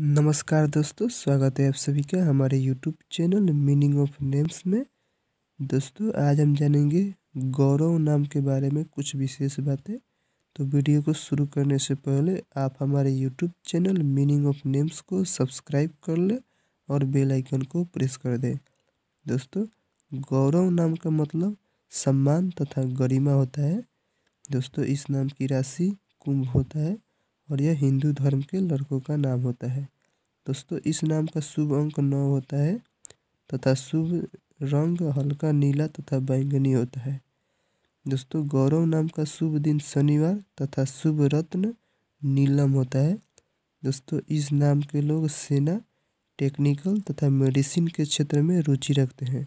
नमस्कार दोस्तों स्वागत है आप सभी का हमारे YouTube channel meaning of names में दोस्तों आज हम जानेंगे गौरव नाम के बारे में कुछ विशेष बातें तो वीडियो को शुरू करने से पहले आप हमारे YouTube channel meaning of names को सब्सक्राइब कर ले और बेल आइकन को प्रेस कर दें दोस्तों गौरव नाम का मतलब सम्मान तथा गरिमा होता है दोस्तों इस नाम की राशि कुंभ होता है और यह हिंदू धर्म के लड़कों का नाम होता है दोस्तों इस नाम का शुभ अंक नौ होता है तथा शुभ रंग हल्का नीला तथा बैंगनी होता है दोस्तों गौरव नाम का शुभ दिन शनिवार तथा शुभ रत्न नीलम होता है दोस्तों इस नाम के लोग सेना टेक्निकल तथा मेडिसिन के क्षेत्र में रुचि रखते हैं